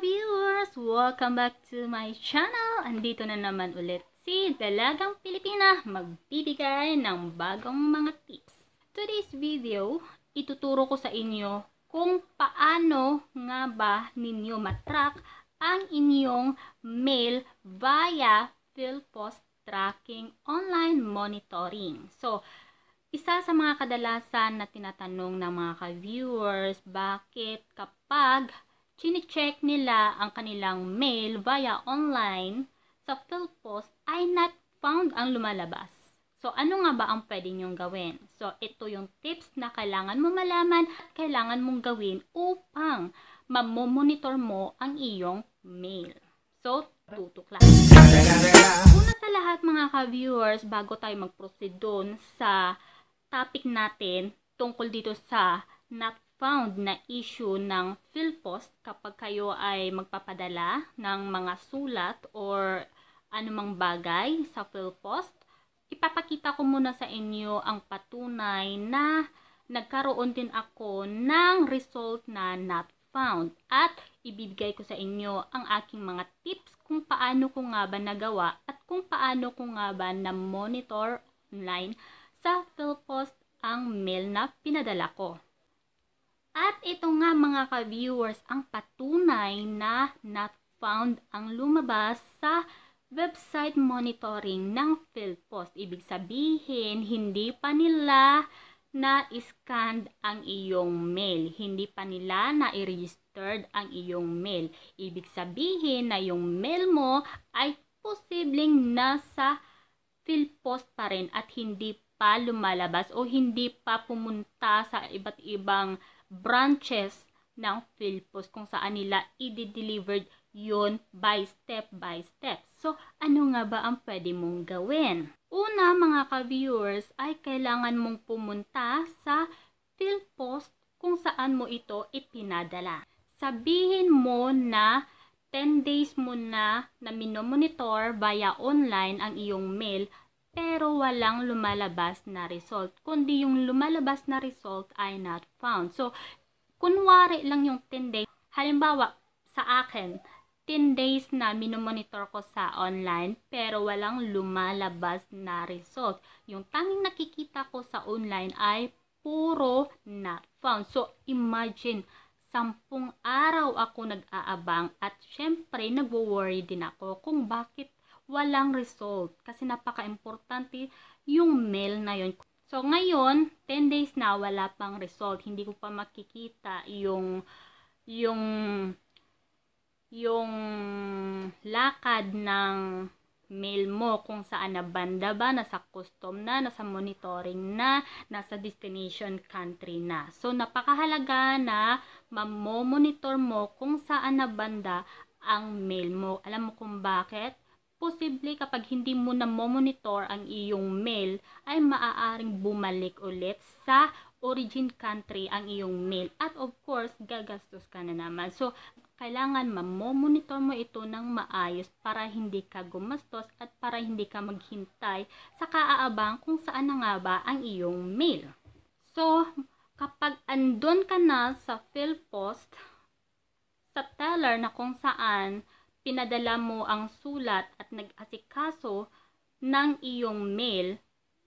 viewers! Welcome back to my channel! Andito na naman ulit si Dalagang Pilipina magbibigay ng bagong mga tips. Today's video, ituturo ko sa inyo kung paano nga ba ninyo matrack ang inyong mail via PhilPost Tracking Online Monitoring. So, isa sa mga kadalasan na tinatanong ng mga ka-viewers, bakit kapag chinecheck nila ang kanilang mail via online sa PhilPost ay not found ang lumalabas. So, ano nga ba ang pwede niyong gawin? So, ito yung tips na kailangan mo malaman at kailangan mong gawin upang mamomonitor mo ang iyong mail. So, tutuklas. Una sa lahat mga ka-viewers, bago tayo mag-proceed sa topic natin tungkol dito sa not found na issue ng PhilPost kapag kayo ay magpapadala ng mga sulat or anumang bagay sa PhilPost, ipapakita ko muna sa inyo ang patunay na nagkaroon din ako ng result na not found at ibibigay ko sa inyo ang aking mga tips kung paano ko nga ba nagawa at kung paano ko nga ba na monitor online sa PhilPost ang mail na pinadala ko. At ito nga mga ka-viewers ang patunay na not found ang lumabas sa website monitoring ng PhilPost. Ibig sabihin, hindi pa nila na-scanned ang iyong mail. Hindi pa nila na-registered ang iyong mail. Ibig sabihin na yung mail mo ay posibleng nasa PhilPost pa rin at hindi pa lumalabas o hindi pa pumunta sa iba't ibang branches ng Philpos kung saan nila i-delivered yun by step by step. So, ano nga ba ang pwede mong gawin? Una, mga ka-viewers, ay kailangan mong pumunta sa Philpost kung saan mo ito ipinadala. Sabihin mo na 10 days mo na na minomonitor via online ang iyong mail pero walang lumalabas na result, kundi yung lumalabas na result ay not found. So, kunwari lang yung 10 days, halimbawa sa akin, 10 days na minomonitor ko sa online pero walang lumalabas na result. Yung tanging nakikita ko sa online ay puro not found. So, imagine, sampung araw ako nag-aabang at syempre nagwo-worry din ako kung bakit walang result. Kasi napaka-importante yung mail na yun. So, ngayon, 10 days na, wala pang result. Hindi ko pa makikita yung, yung, yung lakad ng mail mo kung saan na banda ba, nasa custom na, nasa monitoring na, nasa destination country na. So, napakahalaga na mamomonitor mo kung saan na banda ang mail mo. Alam mo kung bakit? posible kapag hindi mo na monitor ang iyong mail ay maaaring bumalik ulit sa origin country ang iyong mail at of course gagastos ka na naman so kailangan mamomonitor mo ito ng maayos para hindi ka gumastos at para hindi ka maghintay sa kaaabang kung saan na nga ba ang iyong mail so kapag andon ka na sa field post sa teller na kung saan pinadala mo ang sulat at nag-asikaso ng iyong mail,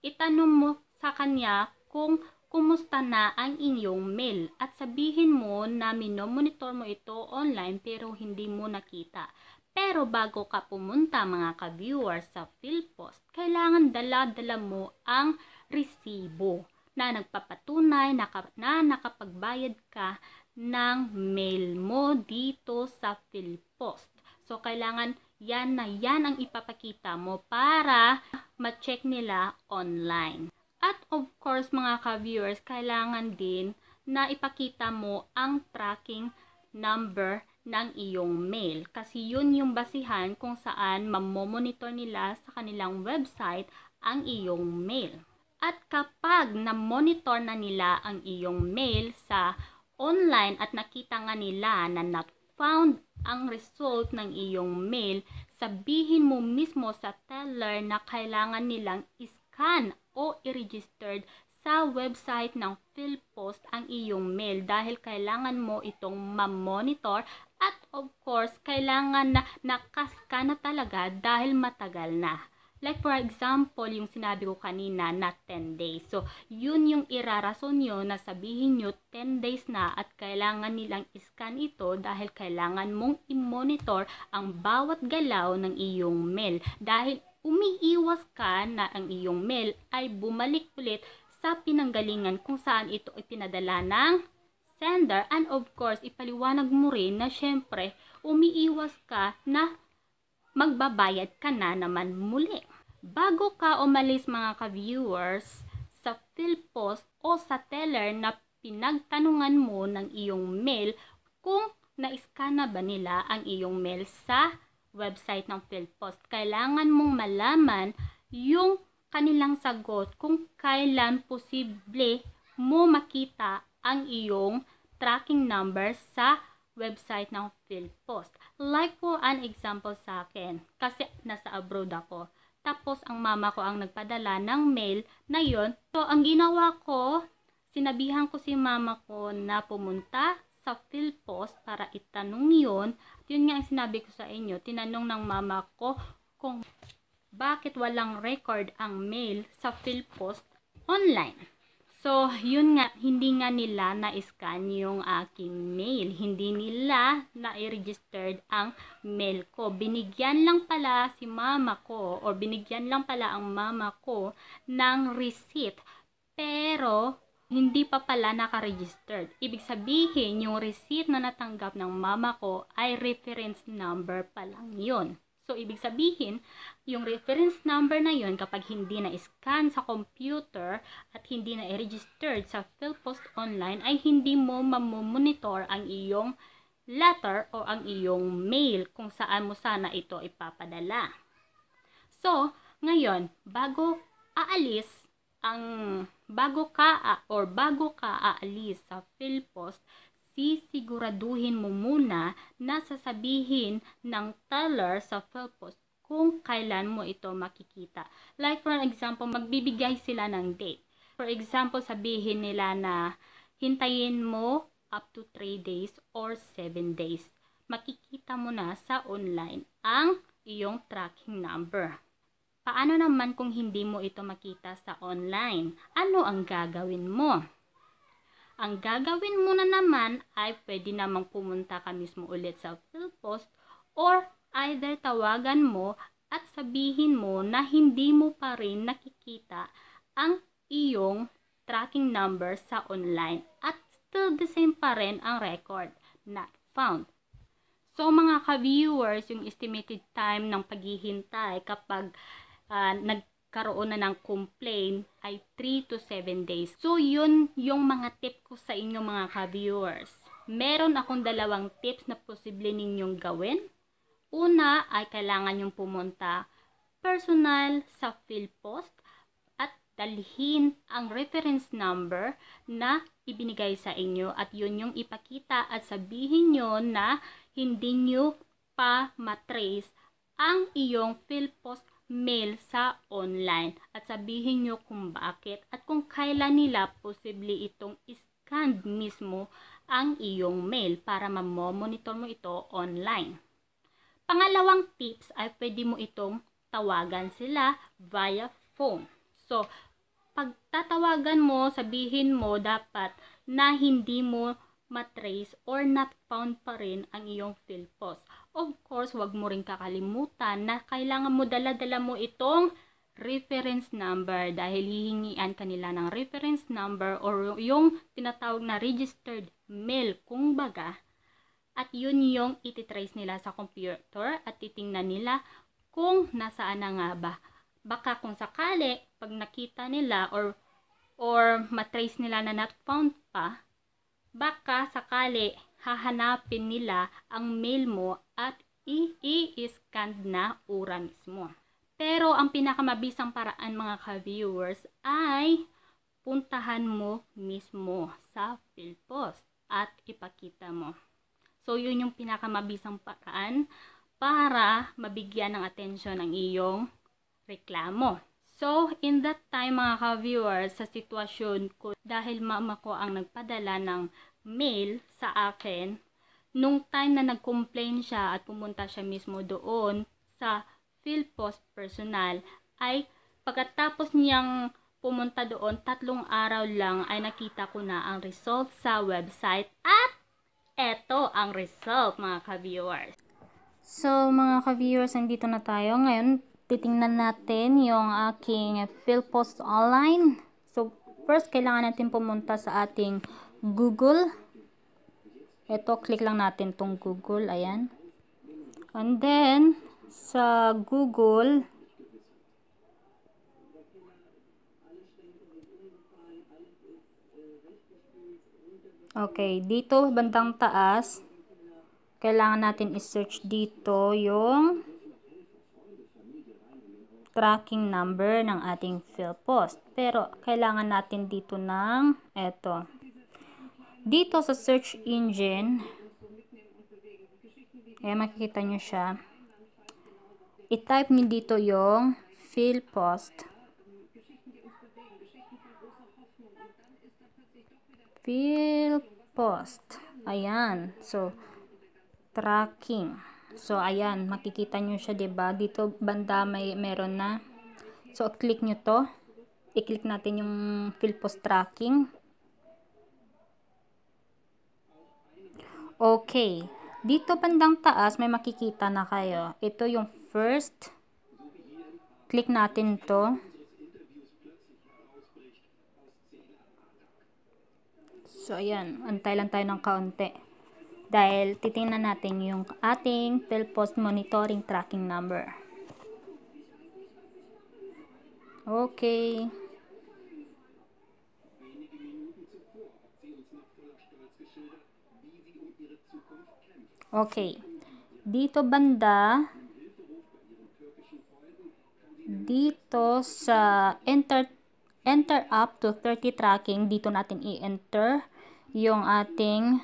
itanong mo sa kanya kung kumusta na ang inyong mail at sabihin mo na minomonitor mo ito online pero hindi mo nakita. Pero bago ka pumunta mga ka-viewers sa Philpost, kailangan dala-dala mo ang resibo na nagpapatunay na, na nakapagbayad ka ng mail mo dito sa Philpost. So, kailangan yan na yan ang ipapakita mo para ma-check nila online. At of course, mga ka-viewers, kailangan din na ipakita mo ang tracking number ng iyong mail. Kasi yun yung basihan kung saan mamomonitor nila sa kanilang website ang iyong mail. At kapag na-monitor na nila ang iyong mail sa online at nakita nga nila na na-found ang result ng iyong mail, sabihin mo mismo sa teller na kailangan nilang iscan o i-registered sa website ng PhilPost ang iyong mail dahil kailangan mo itong ma-monitor at of course, kailangan na nakascan na talaga dahil matagal na. Like for example, yung sinabi ko kanina na 10 days. So, yun yung irarason nyo na sabihin nyo 10 days na at kailangan nilang iscan ito dahil kailangan mong i-monitor ang bawat galaw ng iyong mail. Dahil umiiwas ka na ang iyong mail ay bumalik ulit sa pinanggalingan kung saan ito ipinadala ng sender and of course ipaliwanag mo rin na syempre umiiwas ka na magbabayad ka na naman muli. Bago ka umalis mga ka-viewers sa PhilPost o sa teller na pinagtanungan mo ng iyong mail kung na-scan na ba nila ang iyong mail sa website ng PhilPost. Kailangan mong malaman yung kanilang sagot kung kailan posible mo makita ang iyong tracking number sa website ng PhilPost. Like po an example sa akin kasi nasa abroad ako. Tapos, ang mama ko ang nagpadala ng mail na yon. So, ang ginawa ko, sinabihan ko si mama ko na pumunta sa Philpost para itanong yon. At yun nga ang sinabi ko sa inyo. Tinanong ng mama ko kung bakit walang record ang mail sa Philpost online. So, yun nga, hindi nga nila na-scan yung aking mail. Hindi nila na-registered ang mail ko. Binigyan lang pala si mama ko or binigyan lang pala ang mama ko ng receipt. Pero, hindi pa pala naka-registered. Ibig sabihin, yung receipt na natanggap ng mama ko ay reference number pa lang yun. So, ibig sabihin, yung reference number na yon kapag hindi na-scan sa computer at hindi na registered sa PhilPost online, ay hindi mo mamomonitor ang iyong letter o ang iyong mail kung saan mo sana ito ipapadala. So, ngayon, bago aalis ang bago ka or bago ka aalis sa PhilPost, sisiguraduhin mo muna na sasabihin ng teller sa Philpost kung kailan mo ito makikita. Like for example, magbibigay sila ng date. For example, sabihin nila na hintayin mo up to 3 days or 7 days. Makikita mo na sa online ang iyong tracking number. Paano naman kung hindi mo ito makita sa online? Ano ang gagawin mo? Ang gagawin mo na naman ay pwede namang pumunta ka mismo ulit sa Philpost or either tawagan mo at sabihin mo na hindi mo pa rin nakikita ang iyong tracking number sa online at still the same pa rin ang record not found. So mga ka-viewers, yung estimated time ng paghihintay kapag uh, nag nagkaroon na ng complaint ay 3 to 7 days. So, yun yung mga tip ko sa inyo mga ka-viewers. Meron akong dalawang tips na posible ninyong gawin. Una ay kailangan yung pumunta personal sa PhilPost at dalhin ang reference number na ibinigay sa inyo at yun yung ipakita at sabihin nyo na hindi nyo pa matrace ang iyong PhilPost mail sa online at sabihin nyo kung bakit at kung kailan nila posible itong scan mismo ang iyong mail para mamomonitor mo ito online. Pangalawang tips ay pwede mo itong tawagan sila via phone. So, pag tatawagan mo, sabihin mo dapat na hindi mo matrace or not found pa rin ang iyong field post. Of course, huwag mo rin kakalimutan na kailangan mo dala-dala mo itong reference number dahil hihingian kanila ng reference number or yung tinatawag na registered mail kung baga at yun yung ititrace nila sa computer at titingnan nila kung nasaan na nga ba baka kung sakali pag nakita nila or or matrace nila na not found pa baka sakali hahanapin nila ang mail mo at i-scan na ura mismo. Pero ang pinakamabisang paraan mga ka-viewers ay puntahan mo mismo sa Philpost at ipakita mo. So yun yung pinakamabisang paraan para mabigyan ng atensyon ang iyong reklamo. So, in that time mga ka-viewers, sa sitwasyon ko, dahil mama ko ang nagpadala ng mail sa akin nung time na nag-complain siya at pumunta siya mismo doon sa Philpost personal ay pagkatapos niyang pumunta doon, tatlong araw lang ay nakita ko na ang result sa website at eto ang result mga ka-viewers. So mga ka-viewers, andito na tayo. Ngayon, titingnan natin yung aking Philpost online. So first, kailangan natin pumunta sa ating Google. Ito, click lang natin tong Google. Ayan. And then, sa Google, Okay, dito bandang taas, kailangan natin i-search dito yung tracking number ng ating Philpost. Pero, kailangan natin dito ng eto dito sa search engine, eh makikita nyo siya, i-type nyo dito yung Philpost. Philpost. Ayan. So, tracking. So, ayan. Makikita nyo siya, ba diba? Dito banda may meron na. So, click nyo to. I-click natin yung Philpost tracking. Okay. Dito bandang taas may makikita na kayo. Ito yung first. Click natin to. So, ayan. Antay lang tayo ng kaunti. Dahil titingnan natin yung ating Philpost monitoring tracking number. Okay. Okay. Dito banda, dito sa enter, enter up to 30 tracking, dito natin i-enter yung ating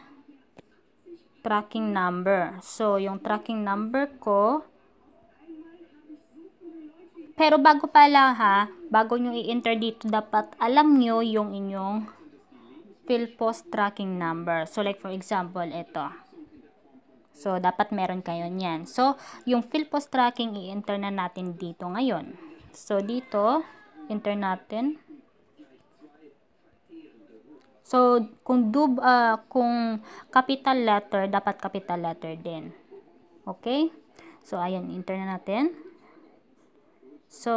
tracking number. So, yung tracking number ko, pero bago pa lang ha, bago nyo i-enter dito, dapat alam nyo yung inyong PhilPost tracking number. So, like for example, ito. So, dapat meron kayo niyan. So, yung fill post tracking, i-enter na natin dito ngayon. So, dito, enter natin. So, kung dub, uh, kung capital letter, dapat capital letter din. Okay? So, ayan, enter na natin. So,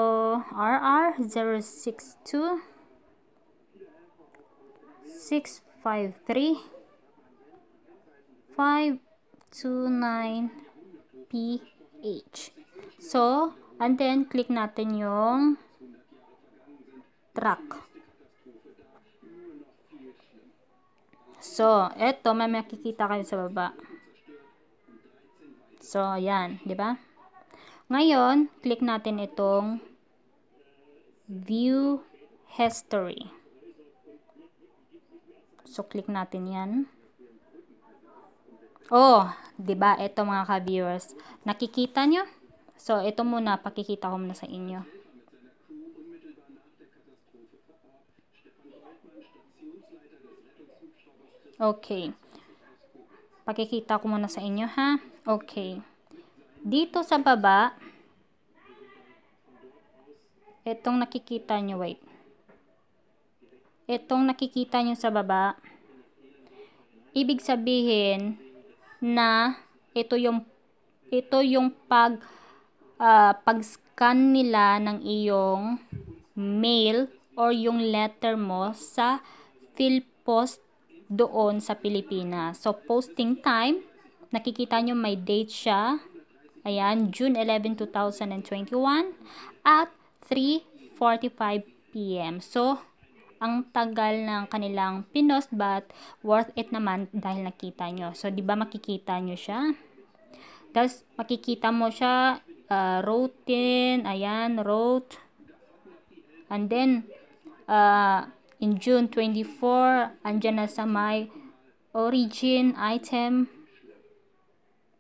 RR062 653 5 29PH. So, and then click natin yung track. So, eto may makikita kayo sa baba. So, ayan, 'di ba? Ngayon, click natin itong view history. So, click natin 'yan. Oh, 'di ba? Ito mga ka-viewers. Nakikita nyo? So ito muna pakikita ko muna sa inyo. Okay. Pakikita ko muna sa inyo ha. Okay. Dito sa baba, Etong nakikita nyo, wait. Etong nakikita nyo sa baba, ibig sabihin, na ito yung ito yung pag uh, pag-scan nila ng iyong mail or yung letter mo sa PhilPost doon sa Pilipinas. So posting time, nakikita nyo may date siya. Ayan, June 11, 2021 at 3:45 p.m. So ang tagal ng kanilang pinost but worth it naman dahil nakita nyo. So, di ba makikita nyo siya? Tapos, makikita mo siya, uh, routine, ayan, route. And then, uh, in June 24, andyan na sa my origin item,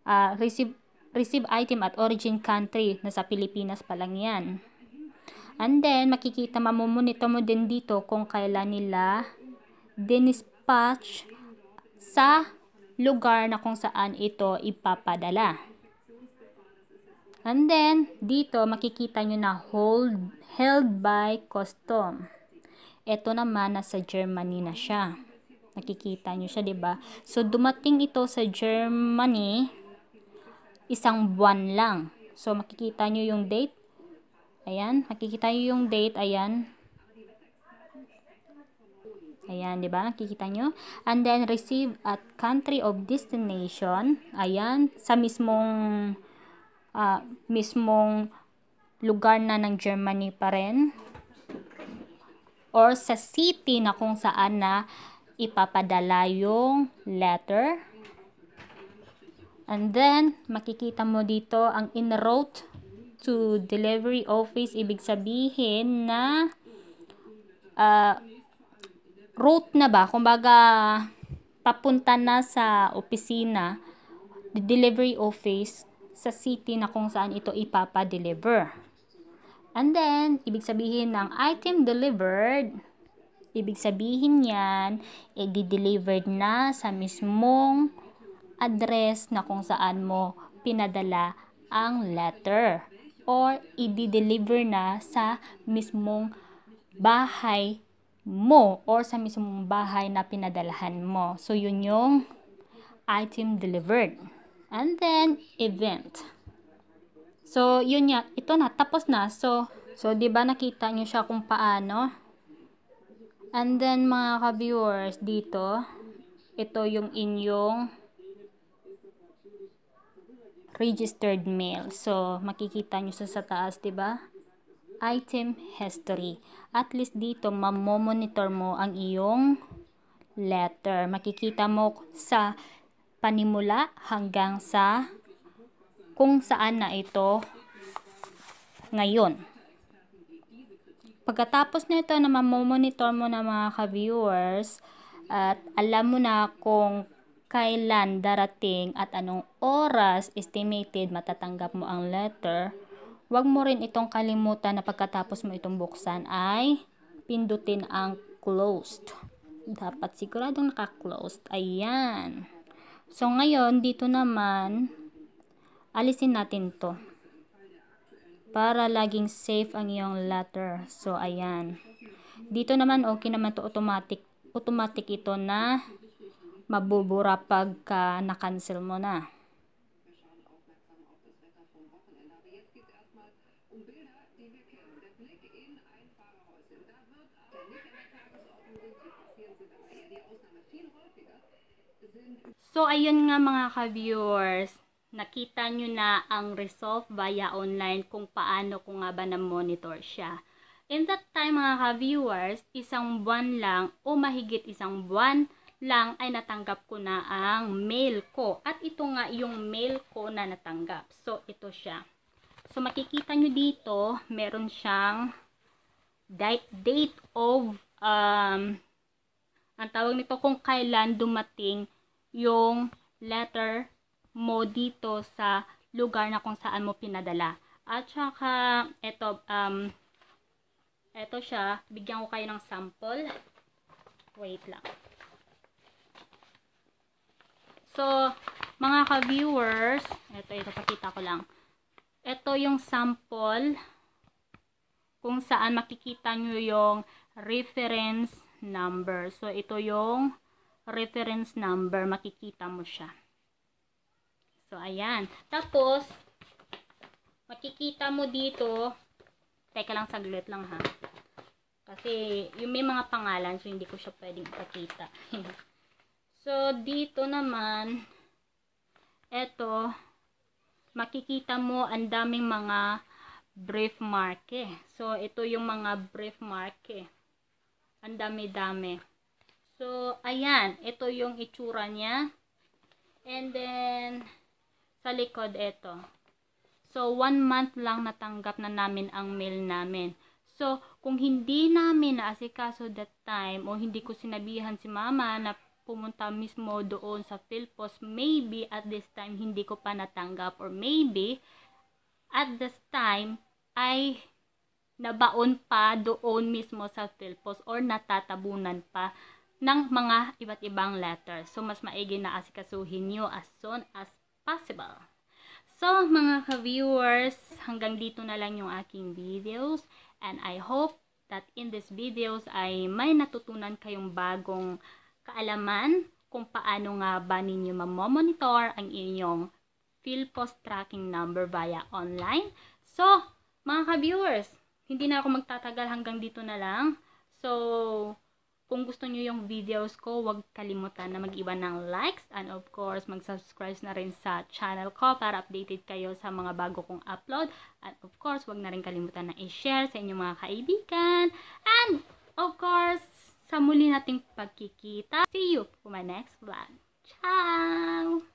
uh, receive, receive item at origin country, nasa Pilipinas pa lang yan. And then, makikita, mamumonito mo din dito kung kailan nila dinispatch sa lugar na kung saan ito ipapadala. And then, dito makikita nyo na hold, held by custom. Ito naman, nasa Germany na siya. Nakikita nyo siya, ba diba? So, dumating ito sa Germany isang buwan lang. So, makikita nyo yung date Ayan, makikita nyo yung date, ayan. Ayan, di ba? Kikita nyo. And then, receive at country of destination. Ayan, sa mismong uh, mismong lugar na ng Germany pa rin. Or sa city na kung saan na ipapadala yung letter. And then, makikita mo dito ang in route to delivery office, ibig sabihin na uh, route na ba? Kumbaga, papunta na sa opisina, the delivery office, sa city na kung saan ito ipapa-deliver. And then, ibig sabihin ng item delivered, ibig sabihin yan, i-delivered na sa mismong address na kung saan mo pinadala ang letter or i-deliver na sa mismong bahay mo or sa mismong bahay na pinadalahan mo. So, yun yung item delivered. And then, event. So, yun yan. Ito na, tapos na. So, so 'di ba nakita niyo siya kung paano? And then, mga ka-viewers, dito, ito yung inyong registered mail. So, makikita nyo sa, sa taas, ba diba? Item history. At least dito, mamomonitor mo ang iyong letter. Makikita mo sa panimula hanggang sa kung saan na ito ngayon. Pagkatapos nito na mamomonitor mo na mga ka-viewers at alam mo na kung kailan darating at anong oras estimated matatanggap mo ang letter, huwag mo rin itong kalimutan na pagkatapos mo itong buksan ay pindutin ang closed. Dapat siguradong naka-closed. Ayan. So, ngayon, dito naman, alisin natin to para laging safe ang iyong letter. So, ayan. Dito naman, okay naman to automatic. Automatic ito na mabubura pagka na-cancel mo na. So, ayun nga mga ka-viewers, nakita nyo na ang resolve via online kung paano ko nga ba na-monitor siya. In that time mga ka-viewers, isang buwan lang o mahigit isang buwan lang ay natanggap ko na ang mail ko. At ito nga yung mail ko na natanggap. So, ito siya. So, makikita nyo dito, meron siyang date of, um, ang tawag nito kung kailan dumating yung letter mo dito sa lugar na kung saan mo pinadala. At saka, ito, um, ito siya, bigyan ko kayo ng sample. Wait lang. So, mga ka-viewers, ito, ito, pakita ko lang. Ito yung sample kung saan makikita nyo yung reference number. So, ito yung reference number. Makikita mo siya. So, ayan. Tapos, makikita mo dito, teka lang, saglit lang ha. Kasi, yung may mga pangalan, so hindi ko siya pwedeng ipakita. So, dito naman, eto, makikita mo ang daming mga brief marke. So, ito yung mga brief marke. Ang dami-dami. So, ayan. Ito yung itsura niya. And then, sa likod, ito. So, one month lang natanggap na namin ang mail namin. So, kung hindi namin naasikaso that time o hindi ko sinabihan si mama na pumunta mismo doon sa Philpos, maybe at this time hindi ko pa natanggap or maybe at this time ay nabaon pa doon mismo sa Philpos or natatabunan pa ng mga iba't ibang letter. So, mas maigi na asikasuhin nyo as soon as possible. So, mga ka-viewers, hanggang dito na lang yung aking videos and I hope that in these videos ay may natutunan kayong bagong kaalaman kung paano nga ba ninyo mamomonitor ang inyong PhilPost tracking number via online. So, mga ka-viewers, hindi na ako magtatagal hanggang dito na lang. So, kung gusto nyo yung videos ko, huwag kalimutan na mag-iwan ng likes and of course, mag-subscribe na rin sa channel ko para updated kayo sa mga bago kong upload. And of course, huwag na rin kalimutan na i-share sa inyong mga kaibigan. And of course, sa muli nating pagkikita. See you for my next vlog. Ciao!